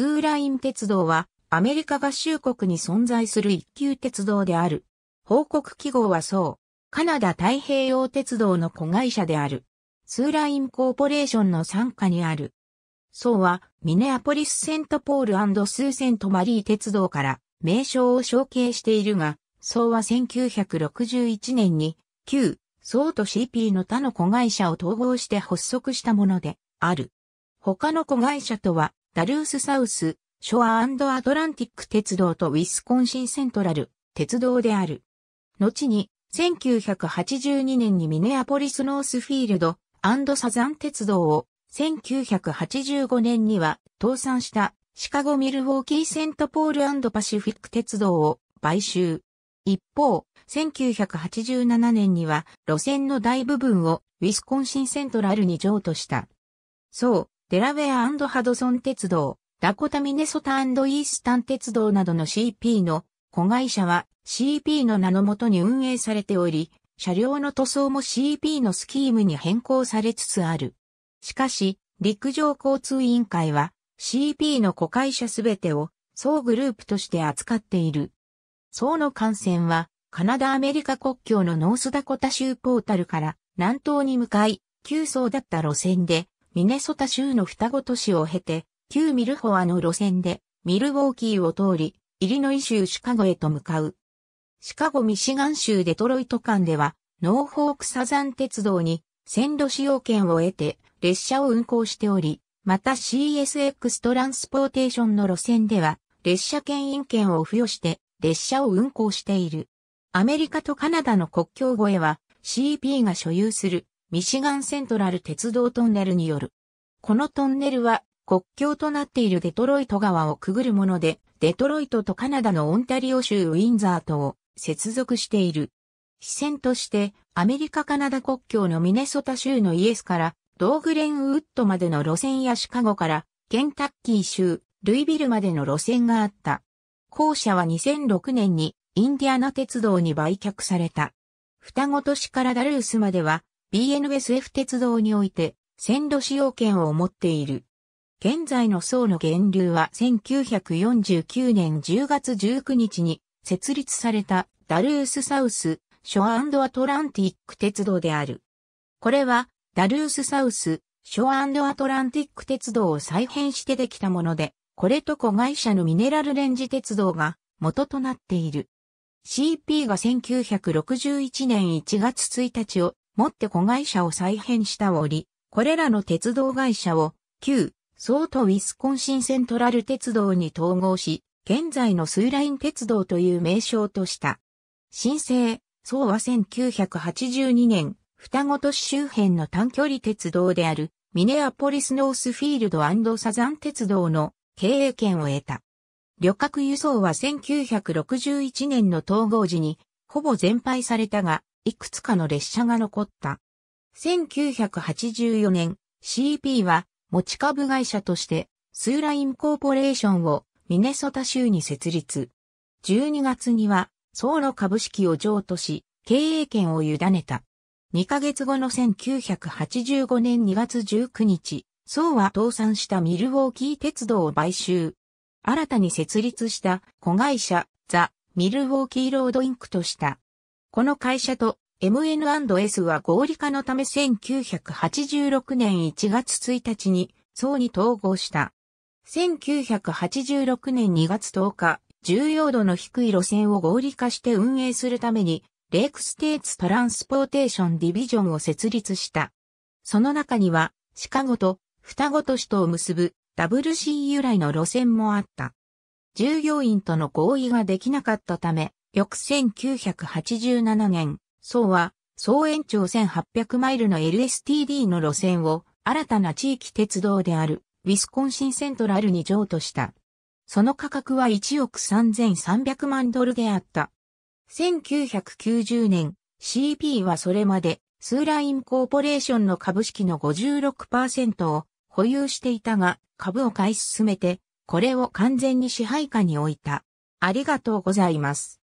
スーライン鉄道は、アメリカ合衆国に存在する一級鉄道である。報告記号はそう、カナダ太平洋鉄道の子会社である。スーラインコーポレーションの傘下にある。そうは、ミネアポリスセントポールスーセントマリー鉄道から名称を承継しているが、そうは1961年に、旧、ソーと CP の他の子会社を統合して発足したものである。他の子会社とはダルースサウス、ショアアトランティック鉄道とウィスコンシンセントラル、鉄道である。後に、1982年にミネアポリスノースフィールド、サザン鉄道を、1985年には、倒産した、シカゴミルウォーキーセントポールパシフィック鉄道を、買収。一方、1987年には路線の大部分をウィスコンシンセントラルに譲渡した。そう、デラウェアハドソン鉄道、ダコタミネソタイースタン鉄道などの CP の子会社は CP の名のもとに運営されており、車両の塗装も CP のスキームに変更されつつある。しかし、陸上交通委員会は CP の子会社すべてを総グループとして扱っている。総の幹線はカナダアメリカ国境のノースダコタ州ポータルから南東に向かい、旧層だった路線でミネソタ州の双子都市を経て、旧ミルフォアの路線で、ミルウォーキーを通り、イリノイ州シカゴへと向かう。シカゴ・ミシガン州デトロイト間では、ノーフォークサザン鉄道に線路使用権を得て列車を運行しており、また CSX トランスポーテーションの路線では列車牽引権を付与して列車を運行している。アメリカとカナダの国境越えは CP が所有するミシガンセントラル鉄道トンネルによる。このトンネルは国境となっているデトロイト川をくぐるもので、デトロイトとカナダのオンタリオ州ウィンザートを接続している。支線としてアメリカカナダ国境のミネソタ州のイエスからドーグレンウッドまでの路線やシカゴからケンタッキー州ルイビルまでの路線があった。校舎は2006年にインディアナ鉄道に売却された。双子都市からダルースまでは BNSF 鉄道において線路使用権を持っている。現在の層の源流は1949年10月19日に設立されたダルースサウスショアアトランティック鉄道である。これはダルースサウスショアアトランティック鉄道を再編してできたもので、これと子会社のミネラルレンジ鉄道が元となっている。CP が1961年1月1日をもって子会社を再編した折、これらの鉄道会社を旧ソートウィスコンシンセントラル鉄道に統合し、現在のスーライン鉄道という名称とした。新生、ソーは1982年、双子都市周辺の短距離鉄道であるミネアポリスノースフィールドサザン鉄道の経営権を得た。旅客輸送は1961年の統合時にほぼ全廃されたが、いくつかの列車が残った。1984年、CP は持ち株会社としてスーラインコーポレーションをミネソタ州に設立。12月にはソウロ株式を譲渡し、経営権を委ねた。2ヶ月後の1985年2月19日、ソウは倒産したミルウォーキー鉄道を買収。新たに設立した子会社、ザ・ミルウォーキーロードインクとした。この会社と MN&S は合理化のため1986年1月1日に総に統合した。1986年2月10日、重要度の低い路線を合理化して運営するために、レイクステーツトランスポーテーションディビジョンを設立した。その中には、シカゴと双子都市とを結ぶ WC 由来の路線もあった。従業員との合意ができなかったため、翌1987年、宋は、総延長1800マイルの LSTD の路線を新たな地域鉄道であるウィスコンシンセントラルに譲渡した。その価格は1億3300万ドルであった。1990年、CP はそれまでスーラインコーポレーションの株式の56%を保有していたが、株を買い進めて、これを完全に支配下に置いた。ありがとうございます。